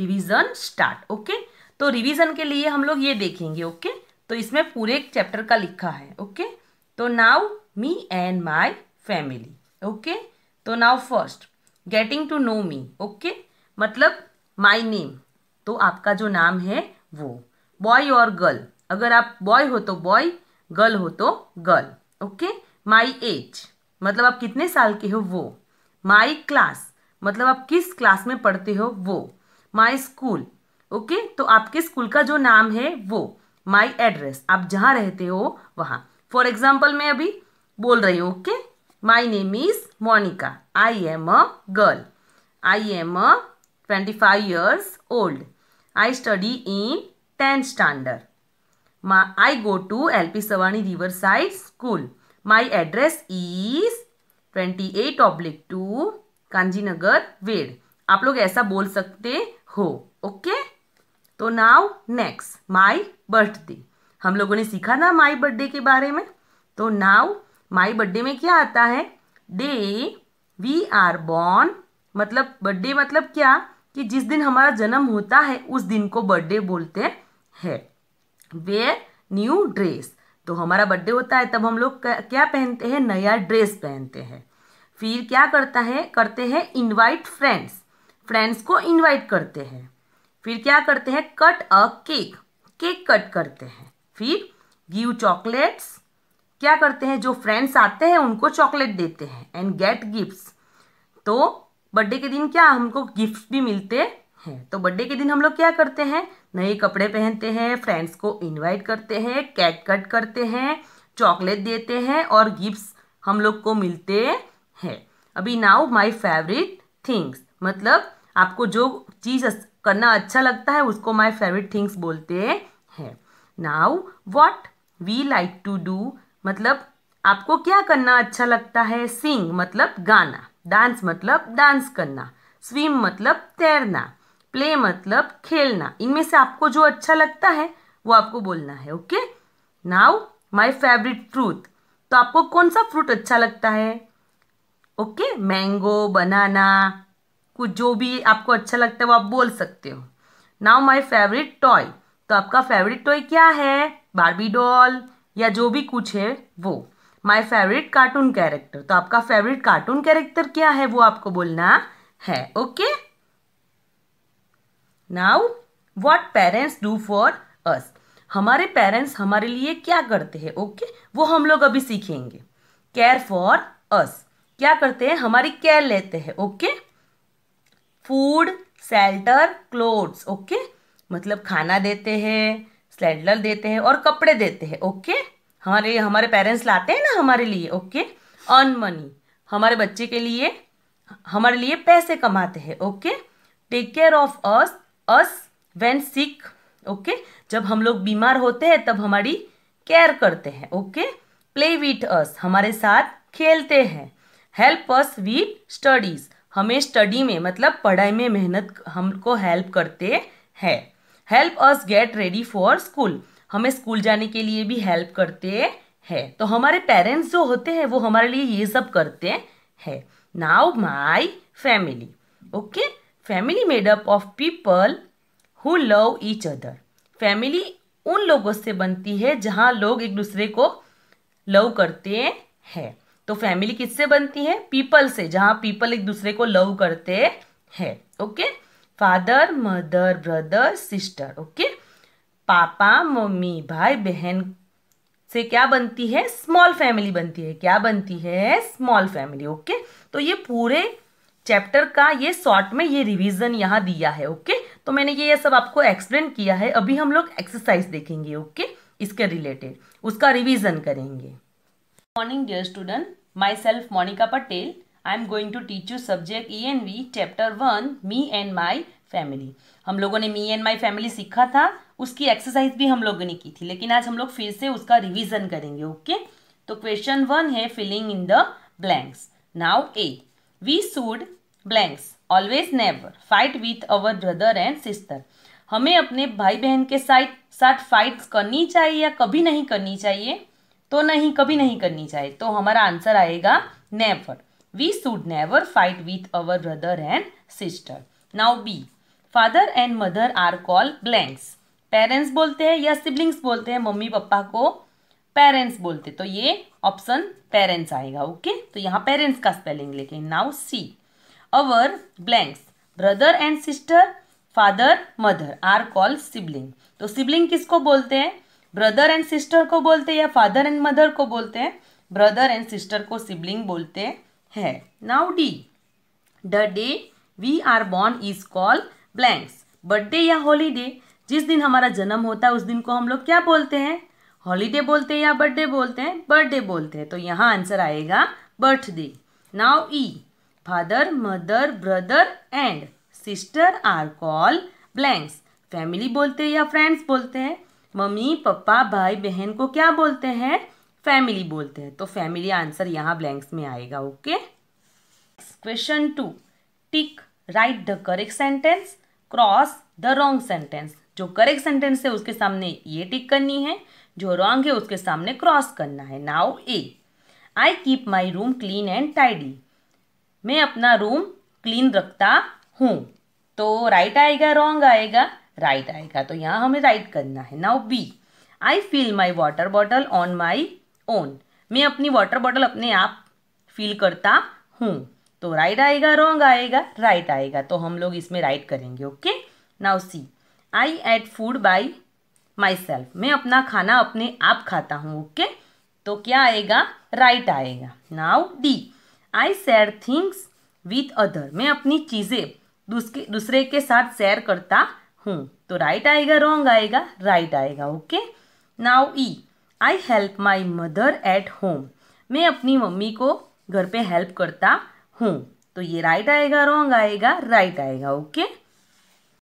Revision start okay तो revision के लिए हम लोग ये देखेंगे ओके okay? तो इसमें पूरे एक चैप्टर का लिखा है ओके okay? तो now me and my family okay तो now first getting to know me okay मतलब माई नेम तो आपका जो नाम है वो बॉय और गर्ल अगर आप बॉय हो तो बॉय गर्ल हो तो गर्ल ओके माई एज मतलब आप कितने साल के हो वो माई क्लास मतलब आप किस क्लास में पढ़ते हो वो माई स्कूल ओके तो आपके स्कूल का जो नाम है वो माई एड्रेस आप जहाँ रहते हो वहाँ फॉर एग्जाम्पल मैं अभी बोल रही हूँ okay my name is Monika I am a girl I am a twenty five years old I study in tenth standard I go to L P Savani river side school my address is twenty eight oblique two Kanjinagar वेड़ आप लोग ऐसा बोल सकते हो okay तो now next my birthday हम लोगों ने सीखा ना माई बर्थडे के बारे में तो नाउ माई बर्थडे में क्या आता है डे वी आर बॉर्न मतलब बर्थडे मतलब क्या कि जिस दिन हमारा जन्म होता है उस दिन को बर्थडे बोलते हैं वेयर न्यू ड्रेस तो हमारा बर्थडे होता है तब हम लोग क्या पहनते हैं नया ड्रेस पहनते हैं फिर क्या करता है करते हैं इनवाइट फ्रेंड्स फ्रेंड्स को इनवाइट करते हैं फिर क्या करते हैं cut a cake cake cut करते हैं फिर गिव चॉकलेट्स क्या करते हैं जो फ्रेंड्स आते हैं उनको चॉकलेट देते हैं एंड गेट गिफ्ट्स तो बर्थडे के दिन क्या हमको गिफ्ट भी मिलते हैं तो बर्थडे के दिन हम लोग क्या करते हैं नए कपड़े पहनते हैं फ्रेंड्स को इनवाइट करते हैं केक कट करते हैं चॉकलेट देते हैं और गिफ्ट्स हम लोग को मिलते हैं अभी नाउ माई फेवरेट थिंग्स मतलब आपको जो चीज़ करना अच्छा लगता है उसको माई फेवरेट थिंग्स बोलते हैं now what we like to do मतलब आपको क्या करना अच्छा लगता है सिंग मतलब गाना डांस मतलब डांस करना स्विम मतलब तैरना प्ले मतलब खेलना इनमें से आपको जो अच्छा लगता है वो आपको बोलना है okay now my favourite fruit तो आपको कौन सा फ्रूट अच्छा लगता है ओके मैंगो बनाना कुछ जो भी आपको अच्छा लगता है वो आप बोल सकते हो नाउ माई फेवरेट टॉय तो आपका फेवरेट टॉय क्या है बारबी डॉल या जो भी कुछ है वो माई फेवरेट कार्टून कैरेक्टर तो आपका फेवरेट कार्टून कैरेक्टर क्या है वो आपको बोलना है okay now what parents do for us हमारे पेरेंट्स हमारे लिए क्या करते हैं ओके okay? वो हम लोग अभी सीखेंगे केयर फॉर अस क्या करते हैं हमारी केयर लेते हैं okay okay? Food shelter clothes okay मतलब खाना देते हैं सेल्टर देते हैं और कपड़े देते हैं ओके हमारे हमारे पेरेंट्स लाते हैं ना हमारे लिए ओके अर्न मनी हमारे बच्चे के लिए हमारे लिए पैसे कमाते हैं okay take care of us us when sick okay जब हम लोग बीमार होते हैं तब हमारी केयर करते हैं ओके प्ले विथ अस हमारे साथ खेलते हैं हेल्प अस विथ स्टडीज़ हमें स्टडी में मतलब पढ़ाई में मेहनत हमको हेल्प करते हैं help us get ready for school हमें स्कूल जाने के लिए भी हेल्प करते हैं तो हमारे पेरेंट्स जो होते हैं वो हमारे लिए ये सब करते हैं now my family okay family made up of people who love each other family उन लोगों से बनती है जहाँ लोग एक दूसरे को लव करते हैं तो फैमिली किससे बनती है पीपल से जहां पीपल एक दूसरे को लव करते हैं okay father mother brother sister okay पापा मम्मी भाई बहन से क्या बनती है स्मॉल फैमिली बनती है क्या बनती है स्मॉल फैमिली ओके तो ये पूरे चैप्टर का ये शॉर्ट में ये रिवीजन यहाँ दिया है ओके तो मैंने ये सब आपको एक्सप्लेन किया है अभी हम लोग एक्सरसाइज देखेंगे ओके इसके रिलेटेड उसका रिवीजन करेंगे morning dear student myself Monika Patel I am going to teach you subject E subject V chapter one me and my family हम लोगों ने मी एंड माई फैमिली सीखा था उसकी एक्सरसाइज भी हम लोगों ने की थी लेकिन आज हम लोग फिर से उसका रिविजन करेंगे ओके okay? तो क्वेश्चन वन है filling in the blanks now A we should blanks always never fight with our brother and sister हमें अपने भाई बहन के साथ साथ फाइट्स करनी चाहिए या कभी नहीं करनी चाहिए तो नहीं कभी नहीं करनी चाहिए तो हमारा आंसर आएगा never we should never fight with our brother and sister now B father and mother are call blanks parents बोलते हैं या सिबलिंग्स बोलते हैं मम्मी पापा को पेरेंट्स बोलते तो ये ऑप्शन पेरेंट्स आएगा ओके तो यहाँ पेरेंट्स का स्पेलिंग लेके now C our blanks brother and sister father mother are call sibling तो सिबलिंग किसको बोलते हैं ब्रदर एंड सिस्टर को बोलते हैं या फादर एंड मदर को बोलते हैं ब्रदर एंड सिस्टर को सिबलिंग बोलते हैं now D the day we are born is call blanks birthday या हॉलीडे जिस दिन हमारा जन्म होता है उस दिन को हम लोग क्या बोलते हैं हॉलीडे बोलते हैं या बर्थडे बोलते हैं बर्थडे बोलते हैं तो यहाँ आंसर आएगा birthday now E father mother brother and sister are call blanks family बोलते हैं या फ्रेंड्स बोलते हैं मम्मी पप्पा भाई बहन को क्या बोलते हैं फैमिली बोलते हैं तो फैमिली आंसर यहाँ ब्लैंक्स में आएगा okay question two tick right the correct sentence cross the wrong sentence जो करेक्ट सेंटेंस है उसके सामने ये टिक करनी है जो रॉन्ग है उसके सामने क्रॉस करना है now A I keep my room clean and tidy मैं अपना रूम क्लीन रखता हूँ तो राइट आएगा रॉन्ग आएगा राइट right आएगा तो यहाँ हमें राइट right करना है now B I fill my water bottle on my own मैं अपनी वाटर बॉटल अपने आप फील करता हूँ तो राइट right आएगा रॉन्ग आएगा राइट आएगा तो हम लोग इसमें राइट करेंगे okay now C I eat food by myself मैं अपना खाना अपने आप खाता हूँ ओके तो क्या आएगा राइट right आएगा now D I share things with other मैं अपनी चीज़ें दूसरे के साथ शेयर करता हम्म। तो राइट आएगा रॉन्ग आएगा राइट आएगा okay now E I help my mother at home मैं अपनी मम्मी को घर पे हेल्प करता हूँ तो ये राइट आएगा रॉन्ग आएगा राइट आएगा ओके